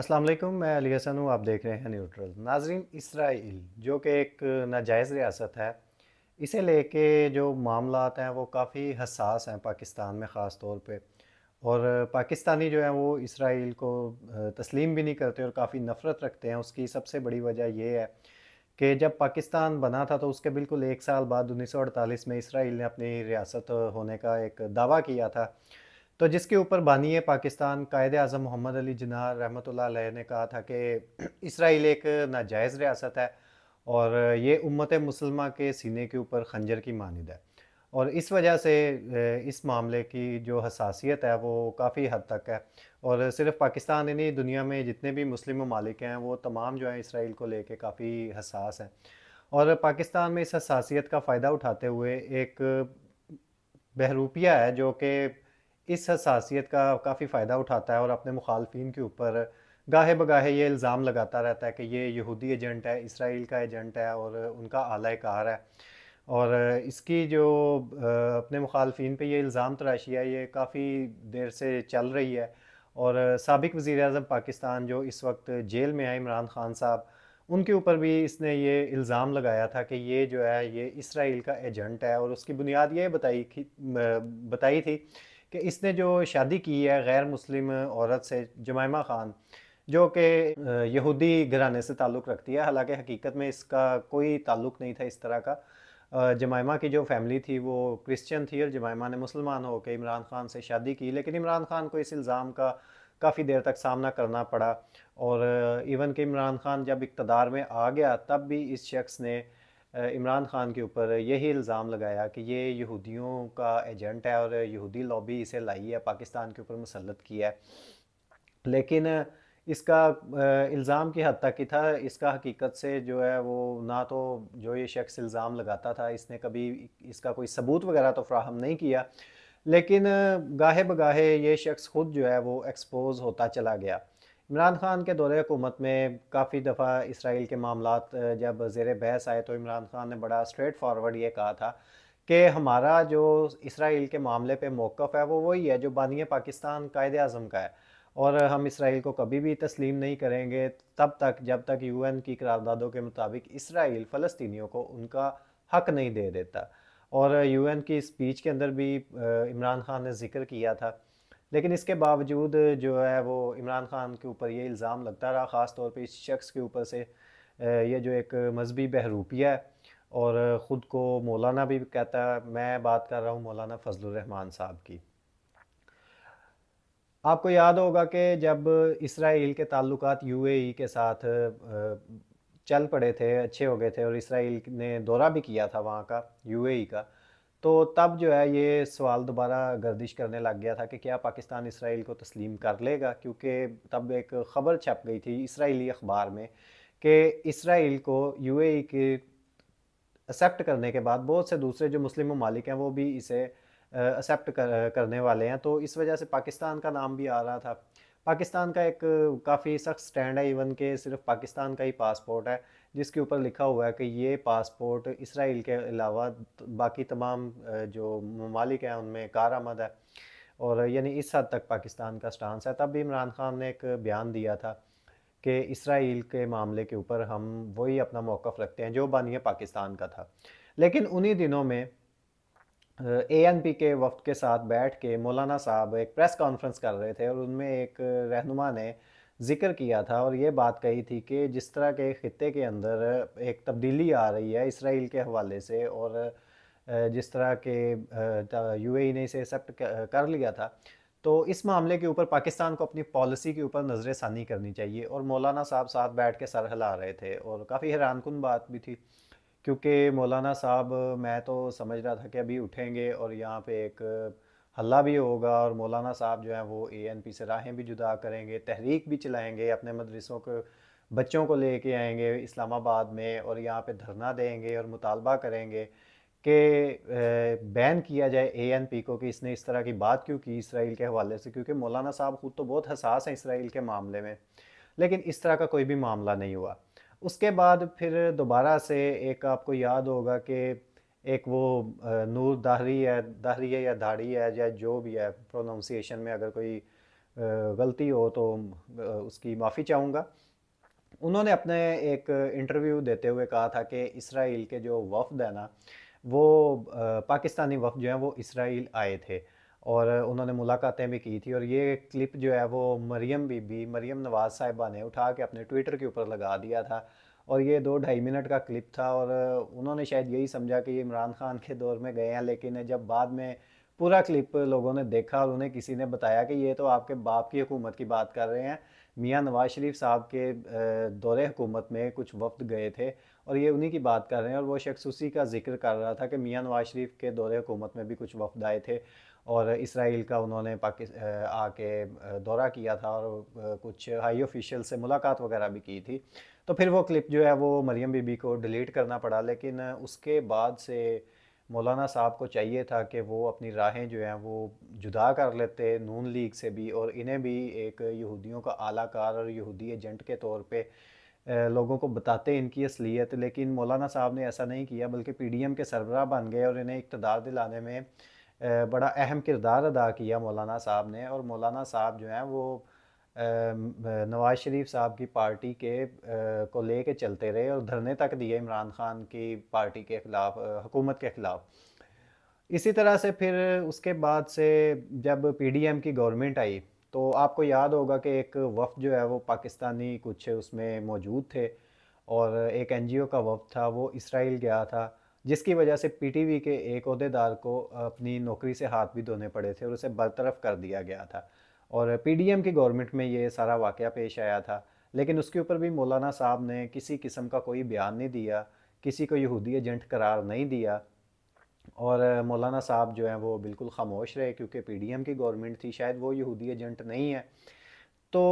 असलम मैं अली हसन हूँ आप देख रहे हैं न्यूट्रल नाजरीन इसराइल जो कि एक नाजायज़ रियासत है इसे लेके जो मामला हैं वो काफ़ी हसास हैं पाकिस्तान में ख़ास तौर पे और पाकिस्तानी जो हैं वो इसराइल को तस्लीम भी नहीं करते और काफ़ी नफ़रत रखते हैं उसकी सबसे बड़ी वजह यह है कि जब पाकिस्तान बना था तो उसके बिल्कुल एक साल बाद उन्नीस में इसराइल ने अपनी रियासत होने का एक दावा किया था तो जिसके ऊपर बानिए पाकिस्तान कायद अजम मोहम्मद अली जिना रहमत ने कहा था कि इसराइल एक नाजायज़ रियासत है और ये उम्मत मुसलमा के सीने के ऊपर खंजर की मानद है और इस वजह से इस मामले की जो हसासीत है वो काफ़ी हद तक है और सिर्फ पाकिस्तान ही नहीं दुनिया में जितने भी मुस्लिम ममालिक हैं वो तमाम जो हैं इसराइल को लेके काफ़ी हसास हैं और पाकिस्तान में इस हसासीत का फ़ायदा उठाते हुए एक बहरूपिया है जो कि इस हसासीत का काफ़ी फ़ायदा उठाता है और अपने मुखालफन के ऊपर गाहे बगाहे ये इल्ज़ाम लगाता रहता है कि ये यहूदी एजेंट है इसराइल का एजेंट है और उनका आला कार है और इसकी जो अपने मुखालफन पे ये इल्ज़ाम तराशी है ये काफ़ी देर से चल रही है और सबक वज़ी अजम पाकिस्तान जो इस वक्त जेल में है इमरान ख़ान साहब उनके ऊपर भी इसने ये इल्ज़ाम लगाया था कि ये जो है ये इसराइल का एजेंट है और उसकी बुनियाद ये बताई बताई थी कि इसने जो शादी की है गैर मुस्लिम औरत से जमायमा ख़ान जो कि यहूदी घराने से ताल्लुक़ रखती है हालांकि हकीकत में इसका कोई ताल्लुक़ नहीं था इस तरह का जमायमा की जो फैमिली थी वो क्रिश्चियन थी और जमायमा ने मुसलमान होकर इमरान ख़ान से शादी की लेकिन इमरान ख़ान को इस इल्ज़ाम का काफ़ी देर तक सामना करना पड़ा और इवन कि इमरान ख़ान जब इकतदार में आ गया तब भी इस शख्स ने इमरान खान के ऊपर यही इल्ज़ाम लगाया कि ये यहूदियों का एजेंट है और यहूदी लॉबी इसे लाई है पाकिस्तान के ऊपर मुसलत किया है लेकिन इसका इल्ज़ाम की हद तक ही था इसका हकीकत से जो है वो ना तो जो ये शख्स इल्ज़ाम लगाता था इसने कभी इसका कोई सबूत वगैरह तो फ्राहम नहीं किया लेकिन गाहे बगाहे ये शख्स ख़ुद जो है वो एक्सपोज होता चला गया इमरान खान के दौरे हुकूमत में काफ़ी दफ़ा इसराइल के मामला जब ज़ेर बहस आए तो इमरान खान ने बड़ा स्ट्रेट फॉरवर्ड ये कहा था कि हमारा जो इसराइल के मामले पे मौक़ है वो वही है जो बानी पाकिस्तान कायद अज़म का है और हम इसराइल को कभी भी तस्लीम नहीं करेंगे तब तक जब तक यूएन की करारदादों के मुताबिक इसराइल फ़लस्तियों को उनका हक नहीं दे देता और यूएन की स्पीच के अंदर भी इमरान खान ने जिक्र किया था लेकिन इसके बावजूद जो है वो इमरान खान के ऊपर ये इल्ज़ाम लगता रहा ख़ास तौर पर इस शख्स के ऊपर से ये जो एक मजहबी बहरूपिया है और ख़ुद को मौलाना भी कहता है मैं बात कर रहा हूँ मौलाना फजलरहमान साहब की आपको याद होगा कि जब इसराइल के यू यूएई के साथ चल पड़े थे अच्छे हो गए थे और इसराइल ने दौरा भी किया था वहाँ का यूएई का तो तब जो है ये सवाल दोबारा गर्दिश करने लग गया था कि क्या पाकिस्तान इसराइल को तस्लीम कर लेगा क्योंकि तब एक ख़बर छप गई थी इसराइली अखबार में कि इसराइल को यूएई के एक्सेप्ट करने के बाद बहुत से दूसरे जो मुस्लिम ममालिक हैं वो भी इसे एक्सेप्ट कर, करने वाले हैं तो इस वजह से पाकिस्तान का नाम भी आ रहा था पाकिस्तान का एक काफ़ी सख्त स्टैंड है इवन के सिर्फ पाकिस्तान का ही पासपोर्ट है जिसके ऊपर लिखा हुआ है कि ये पासपोर्ट इसराइल के अलावा बाकी तमाम जो ममालिक हैं उनमें कार आमद है और यानी इस हद तक पाकिस्तान का स्टांस है तब भी इमरान खान ने एक बयान दिया था कि इसराइल के मामले के ऊपर हम वही अपना मौक़ रखते हैं जो बानिए पाकिस्तान का था लेकिन उन्हीं दिनों में ए एन पी के वफ्त के साथ बैठ के मौलाना साहब एक प्रेस कॉन्फ्रेंस कर रहे थे और उनमें एक रहनुमा ने जिक्र किया था और ये बात कही थी कि जिस तरह के ख़त्े के अंदर एक तब्दीली आ रही है इसराइल के हवाले से और जिस तरह के यूएई ने इसे एक्सेप्ट कर लिया था तो इस मामले के ऊपर पाकिस्तान को अपनी पॉलिसी के ऊपर नज़र षानी करनी चाहिए और मौलाना साहब साथ बैठ के सर हिला रहे थे और काफ़ी हैरान कन बात भी थी क्योंकि मौलाना साहब मैं तो समझ रहा था कि अभी उठेंगे और यहाँ पे एक हल्ला भी होगा और मौलाना साहब जो हैं वो ए एन पी से राहें भी जुदा करेंगे तहरीक भी चलाएंगे अपने मदरसों के बच्चों को लेके आएंगे इस्लामाबाद में और यहाँ पे धरना देंगे और मुतालबा करेंगे कि बैन किया जाए ए एन पी को कि इसने इस तरह की बात क्यों की इसराइल के हवाले से क्योंकि मौलाना साहब खुद तो बहुत हसास हैं इसराइल के मामले में लेकिन इस तरह का कोई भी मामला नहीं हुआ उसके बाद फिर दोबारा से एक आपको याद होगा कि एक वो नूर दाहरी है दाहरी है या दाढ़ी है या जो भी है प्रोनाउंसिएशन में अगर कोई गलती हो तो उसकी माफ़ी चाहूँगा उन्होंने अपने एक इंटरव्यू देते हुए कहा था कि इसराइल के जो वफद है ना वो पाकिस्तानी वफद जो हैं वो इसराइल आए थे और उन्होंने मुलाकातें भी की थी और ये क्लिप जो है वो मरियम बीबी मरियम नवाज़ साहिबा ने उठा के अपने ट्विटर के ऊपर लगा दिया था और ये दो ढाई मिनट का क्लिप था और उन्होंने शायद यही समझा कि ये इमरान खान के दौर में गए हैं लेकिन जब बाद में पूरा क्लिप लोगों ने देखा और उन्हें किसी ने बताया कि ये तो आपके बाप की हुकूमत की बात कर रहे हैं मियाँ नवाज शरीफ साहब के दौरे हुकूमत में कुछ वक्त गए थे और ये उन्हीं की बात कर रहे हैं और वो शख्स उसी का जिक्र कर रहा था कि मियाँ नवाज शरीफ के दौरे हुकूमत में भी कुछ वफद आए थे और इसराइल का उन्होंने पाकिस्तान आके दौरा किया था और कुछ हाई ऑफिशियल से मुलाकात वगैरह भी की थी तो फिर वो क्लिप जो है वो मरियम बीबी को डिलीट करना पड़ा लेकिन उसके बाद से मौलाना साहब को चाहिए था कि वो अपनी राहें जो हैं वो जुदा कर लेते नून लीग से भी और इन्हें भी एक यहूदियों का आलाकार और यहूदी एजेंट के तौर पे लोगों को बताते इनकी असलियत लेकिन मौलाना साहब ने ऐसा नहीं किया बल्कि पी डी एम के सरबरा बन गए और इन्हें इकतदार दिलाने में बड़ा अहम किरदार अदा किया मौलाना साहब ने और मौलाना साहब जो हैं वो नवाज़ शरीफ साहब की पार्टी के को ले कर चलते रहे और धरने तक दिए इमरान खान की पार्टी के ख़िलाफ़ हुकूमत के ख़िलाफ़ इसी तरह से फिर उसके बाद से जब पी डी एम की गवर्नमेंट आई तो आपको याद होगा कि एक वफ़ जो है वो पाकिस्तानी कुछ उसमें मौजूद थे और एक एनजीओ का वफ़ था वो इसराइल गया था जिसकी वजह से पी टी वी के एक अहदेदार को अपनी नौकरी से हाथ भी धोने पड़े थे और उसे बरतरफ कर दिया गया था और पी डी एम की गवर्नमेंट में ये सारा वाक़ पेश आया था लेकिन उसके ऊपर भी मौलाना साहब ने किसी किस्म का कोई बयान नहीं दिया किसी को यहूदी एजेंट करार नहीं दिया और मौलाना साहब जो हैं वो बिल्कुल खामोश रहे क्योंकि पीडीएम की गवर्नमेंट थी शायद वो यहूदी एजेंट नहीं है तो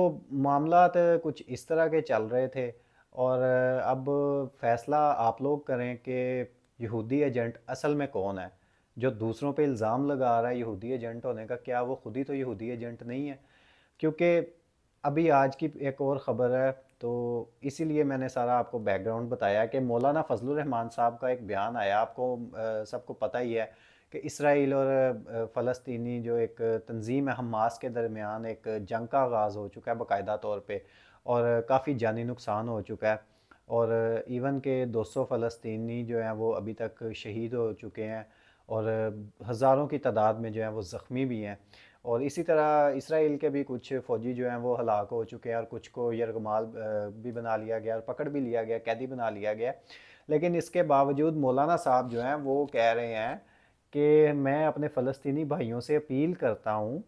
मामला कुछ इस तरह के चल रहे थे और अब फैसला आप लोग करें कि यहूदी एजेंट असल में कौन है जो दूसरों पे इल्ज़ाम लगा रहा है यहूदी एजेंट होने का क्या वो खुद ही तो यहूदी एजेंट नहीं है क्योंकि अभी आज की एक और ख़बर है तो इसीलिए मैंने सारा आपको बैकग्राउंड बताया कि मौलाना फजल रहमान साहब का एक बयान आया आपको सबको पता ही है कि इसराइल और फ़लस्तनी जो एक तंजीम है हमास के दरमियान एक जंग का आगाज़ हो चुका है बाकायदा तौर पर और काफ़ी जानी नुकसान हो चुका है और इवन के 200 फलस्तनी जो हैं वो अभी तक शहीद हो चुके हैं और हज़ारों की तादाद में जो हैं वो ज़ख्मी भी हैं और इसी तरह इसराइल के भी कुछ फ़ौजी जो हैं वो हलाक हो चुके हैं और कुछ को यरगमाल भी बना लिया गया और पकड़ भी लिया गया कैदी बना लिया गया लेकिन इसके बावजूद मौलाना साहब जो हैं वो कह रहे हैं कि मैं अपने फ़लस्तनी भाइयों से अपील करता हूँ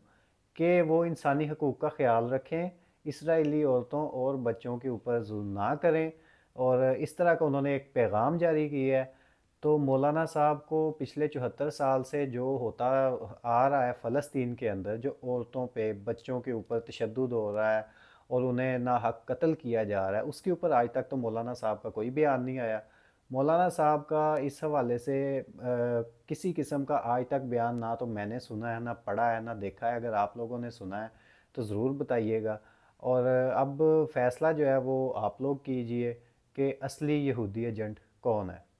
कि वो इंसानी हकूक़ का ख्याल रखें इसराइली औरतों और बच्चों के ऊपर जुल्म ना करें और इस तरह का उन्होंने एक पैगाम जारी किया है तो मौलाना साहब को पिछले चौहत्तर साल से जो होता आ रहा है फ़लस्तीन के अंदर जो औरतों पे बच्चों के ऊपर तशद हो रहा है और उन्हें ना हक कत्ल किया जा रहा है उसके ऊपर आज तक तो मौलाना साहब का कोई बयान नहीं आया मौलाना साहब का इस हवाले से आ, किसी किस्म का आज तक बयान ना तो मैंने सुना है ना पढ़ा है ना देखा है अगर आप लोगों ने सुना है तो ज़रूर बताइएगा और अब फैसला जो है वो आप लोग कीजिए कि असली यहूदी एजेंट कौन है